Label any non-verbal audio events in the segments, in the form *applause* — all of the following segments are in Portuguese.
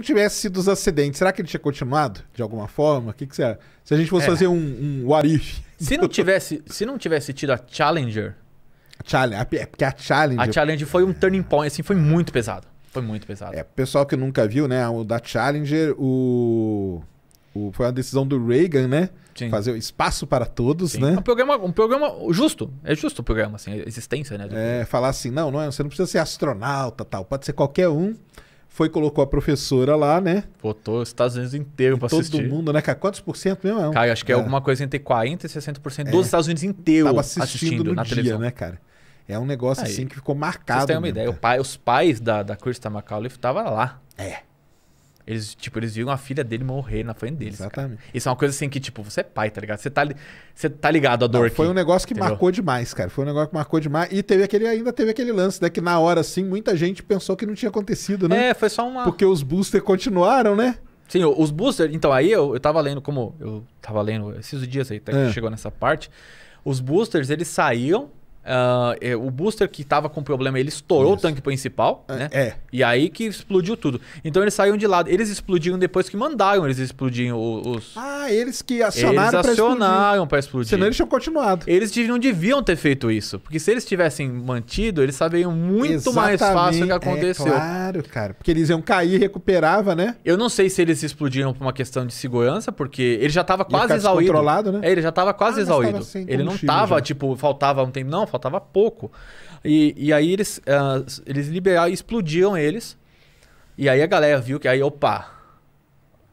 não tivesse sido os acidentes, será que ele tinha continuado de alguma forma? O que, que será? Se a gente fosse é. fazer um, um what if. Se não, tivesse, se não tivesse tido a Challenger. A Challenger, é porque a Challenger. A Challenger foi um turning point, assim, foi muito pesado. Foi muito pesado. É, pessoal que nunca viu, né? O da Challenger, o. o foi a decisão do Reagan, né? Sim. Fazer o espaço para todos, Sim. né? É um programa, um programa justo. É justo o programa, assim, a existência, né? É, falar assim, não, não é, você não precisa ser astronauta tal, pode ser qualquer um foi colocou a professora lá, né? Botou os Estados Unidos inteiro para assistir. Todo mundo, né? Cara, quantos por cento mesmo? Não? É cara, acho que é, é, alguma coisa entre 40% e 60% cento é. dos Estados Unidos inteiro Tava assistindo, assistindo no na dia, televisão. né, cara? É um negócio Aí, assim que ficou marcado. Vocês têm uma mesmo, ideia, pai, os pais da, da Krista McAuliffe estavam lá. É. Eles, tipo, eles viram a filha dele morrer na frente deles. Exatamente. Cara. Isso é uma coisa assim que, tipo, você é pai, tá ligado? Você tá, você tá ligado à dor Não, Foi aqui, um negócio que entendeu? marcou demais, cara. Foi um negócio que marcou demais. E teve aquele, ainda teve aquele lance, né? Que na hora, assim, muita gente pensou que não tinha acontecido, né? É, foi só uma. Porque os boosters continuaram, né? Sim, os boosters. Então, aí eu, eu tava lendo, como eu tava lendo esses dias aí, até que é. chegou nessa parte. Os boosters, eles saíam Uh, o booster que estava com problema, ele estourou Isso. o tanque principal, é, né? É. E aí que explodiu tudo. Então eles saíram de lado. Eles explodiram depois que mandaram eles explodirem os. Ah, eles que acionaram Eles acionaram para explodir. explodir. Senão eles tinham continuado. Eles não deviam ter feito isso. Porque se eles tivessem mantido, eles saberiam muito Exatamente. mais fácil o que é, aconteceu. É, claro, cara. Porque eles iam cair e recuperava, né? Eu não sei se eles explodiram por uma questão de segurança, porque ele já estava quase exaurido. Né? É, ele já estava quase ah, exaurido. Ele não tava já. tipo, faltava um tempo. Não, faltava pouco. E, e aí eles, uh, eles liberaram e explodiam eles. E aí a galera viu que aí, opa.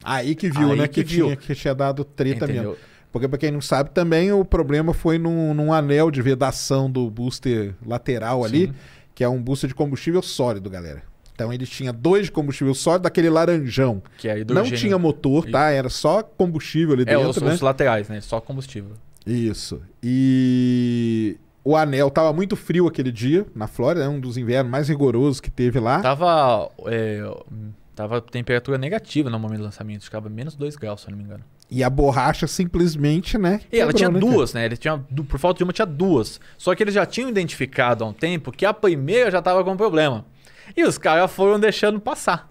Aí que viu, aí né? Que, que viu. Tinha, que tinha dado treta mesmo. Porque, pra quem não sabe, também o problema foi num, num anel de vedação do booster lateral ali, Sim. que é um booster de combustível sólido, galera. Então ele tinha dois de combustível sólido daquele laranjão. Que é hidrogênio. Não tinha motor, tá? Era só combustível ali é, dentro. os, né? os laterais, né? Só combustível. Isso. E o anel tava muito frio aquele dia na Flórida, né? um dos invernos mais rigorosos que teve lá. Tava. É, tava temperatura negativa no momento do lançamento, ficava menos 2 graus, se não me engano. E a borracha simplesmente, né? E ela tinha né, duas, né? Ele tinha, por falta de uma, tinha duas. Só que eles já tinham identificado há um tempo que a primeira já tava com problema. E os caras foram deixando passar.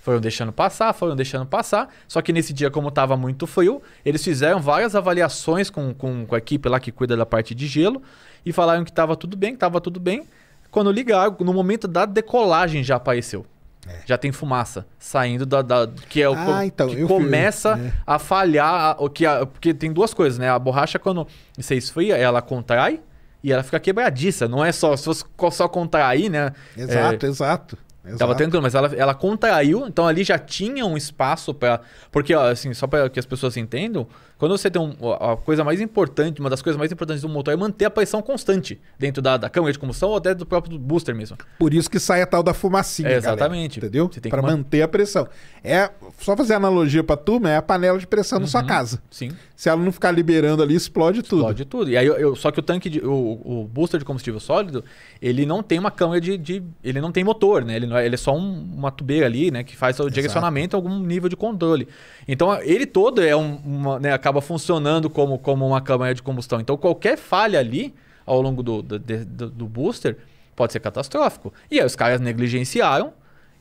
Foram deixando passar, foram deixando passar. Só que nesse dia, como estava muito frio, eles fizeram várias avaliações com, com, com a equipe lá que cuida da parte de gelo e falaram que estava tudo bem, que estava tudo bem. Quando ligar, no momento da decolagem já apareceu. É. Já tem fumaça saindo da, da que é o ah, então, que começa fui, né? a falhar, o que a, porque tem duas coisas, né? A borracha quando você esfria, ela contrai e ela fica quebradiça. Não é só se fosse só contrair, né? Exato, é, exato. Exato. Tava tentando, mas ela, ela contraiu, então ali já tinha um espaço para Porque, assim, só para que as pessoas entendam, quando você tem um, a coisa mais importante, uma das coisas mais importantes do motor é manter a pressão constante dentro da, da câmara de combustão ou até do próprio booster mesmo. Por isso que sai a tal da fumacinha, é, Exatamente. Galera, entendeu? Para manter a pressão. É, só fazer analogia para turma, né? é a panela de pressão uhum, na sua uhum. casa. Sim. Se ela não ficar liberando ali, explode, explode tudo. Explode tudo. E aí, eu, eu, só que o tanque, de, o, o booster de combustível sólido, ele não tem uma câmara de, de... Ele não tem motor, né? Ele não né? ele é só um, uma tubeira ali, né? Que faz o direcionamento algum nível de controle. Então ele todo é um, uma, né, acaba funcionando como, como uma câmara de combustão. Então qualquer falha ali ao longo do, do, do, do booster pode ser catastrófico. E aí os caras negligenciaram.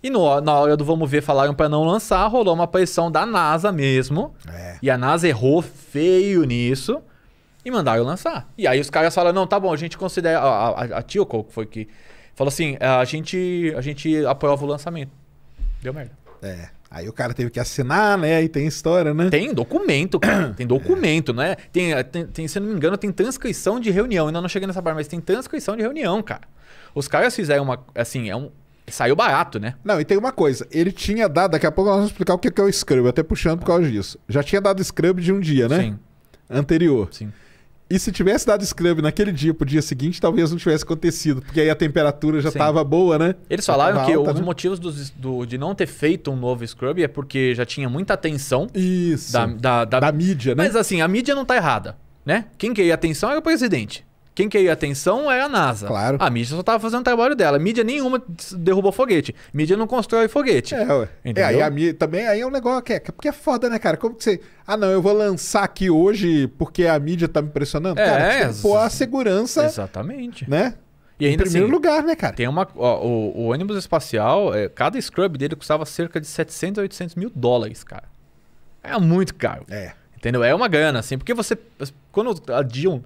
E no, na hora do vamos ver, falaram para não lançar, rolou uma pressão da NASA mesmo. É. E a NASA errou feio nisso e mandaram lançar. E aí os caras falam: não, tá bom, a gente considera. A, a, a Tilco foi que Falou assim: é, a gente, a gente apoiava o lançamento. Deu merda. É. Aí o cara teve que assinar, né? E tem história, né? Tem documento, cara. *coughs* Tem documento, é. né? Tem, eh, tem, tem, se não me engano, tem transcrição de reunião. Ainda não cheguei nessa parte, mas tem transcrição de reunião, cara. Os caras fizeram uma. Assim, é um. Saiu barato, né? Não, e tem uma coisa. Ele tinha dado. Daqui a pouco nós vamos explicar o que é o Scrum. Até puxando por causa disso. Já tinha dado Scrum de um dia, né? Sim. Anterior. Sim. E se tivesse dado scrub naquele dia pro dia seguinte, talvez não tivesse acontecido, porque aí a temperatura já estava boa, né? Eles falaram que alta, um né? dos motivos do, do, de não ter feito um novo scrub é porque já tinha muita atenção Isso. Da, da, da, da mídia, né? Mas assim, a mídia não tá errada, né? Quem queria atenção era o presidente. Quem queria atenção era é a NASA. Claro. A mídia só estava fazendo o trabalho dela. A mídia nenhuma derrubou foguete. A mídia não constrói foguete. É, ué. Entendeu? É, aí a mídia também aí é um negócio é, que é, porque é foda, né, cara? Como que você. Ah, não, eu vou lançar aqui hoje porque a mídia tá me pressionando? É, cara, é, pô, a segurança. Exatamente. Né? E ainda em primeiro assim, lugar, né, cara? Tem uma, ó, o, o, ônibus espacial, é, cada scrub dele custava cerca de 700 a 800 mil dólares, cara. É muito caro. É. Entendeu? É uma grana, assim, porque você. Quando adiam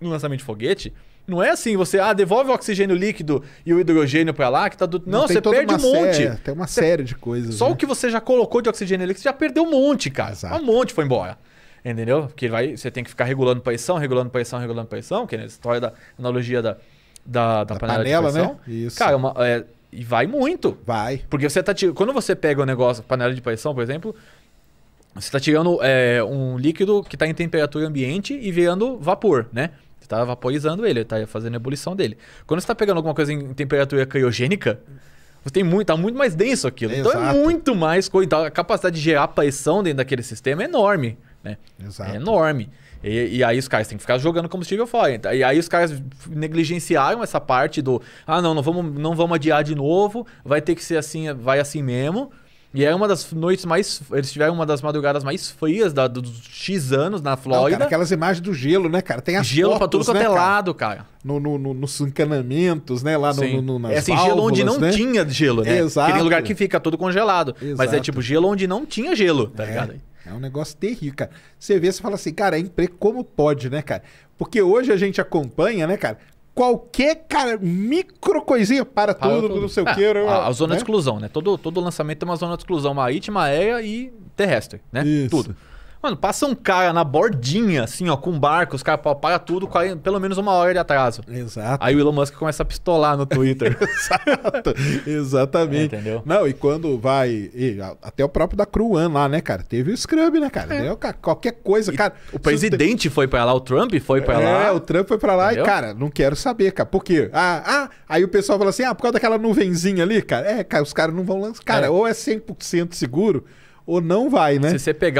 no lançamento de foguete, não é assim, você ah, devolve o oxigênio líquido e o hidrogênio para lá, que tá do... Não, não você perde um monte. Série, tem uma série de coisas. Só né? o que você já colocou de oxigênio líquido, você já perdeu um monte, cara. Exato. Um monte foi embora. Entendeu? Porque vai, você tem que ficar regulando pressão, regulando pressão, regulando pressão, que é a história da analogia da, da, da, da panela, panela, de né? pressão. Né? Isso. Cara, é uma, é, e vai muito. Vai. Porque você tá quando você pega o um negócio, panela de pressão, por exemplo, você está tirando é, um líquido que está em temperatura ambiente e virando vapor, né? tá vaporizando ele, tá fazendo a ebulição dele. Quando você tá pegando alguma coisa em temperatura criogênica, você tem muito, tá muito mais denso aquilo. Exato. Então é muito mais coisa. Então a capacidade de gerar pressão dentro daquele sistema é enorme, né? Exato. É enorme. E, e, aí os caras têm que ficar jogando combustível fora. Então, e aí os caras negligenciaram essa parte do ah, não, não vamos, não vamos adiar de novo, vai ter que ser assim, vai assim mesmo. E é uma das noites mais. Eles tiveram uma das madrugadas mais frias da, dos X anos na Flórida. Não, cara, aquelas imagens do gelo, né, cara? Tem as Gelo fotos, pra tudo quanto né, é lado, cara. No, no, no, nos encanamentos, né? Lá no, Sim. no, no, É assim, válvulas, gelo onde não né? tinha gelo, né? exato. Aquele lugar que fica todo congelado. Exato. Mas é tipo gelo onde não tinha gelo, tá é. ligado? É um negócio terrível, cara. Você vê, você fala assim, cara, é emprego como pode, né, cara? Porque hoje a gente acompanha, né, cara? qualquer cara, micro coisinha para, para tudo, tudo, não sei o ah, que. É? a, a, zona né? de exclusão, né? Todo, todo lançamento tem é uma zona de exclusão marítima, aérea e terrestre, né? Isso. Tudo. Mano, passa um cara na bordinha, assim, ó, com um barco, os caras pagam tudo, com pelo menos uma hora de atraso. Exato. Aí o Elon Musk começa a pistolar no Twitter. *laughs* Exato. Exatamente. É, entendeu? Não, e quando vai. E, até o próprio da Cruan lá, né, cara? Teve o Scrub, né, cara? É. qualquer coisa, e cara. O presidente foi para lá, o Trump foi para é, lá. É, o Trump foi para lá entendeu? e, cara, não quero saber, cara. Por quê? Ah, ah, aí o pessoal fala assim, ah, por causa daquela nuvenzinha ali, cara. É, cara, os caras não vão lançar. Cara, é. ou é 100% seguro ou não vai, né? Se você pegar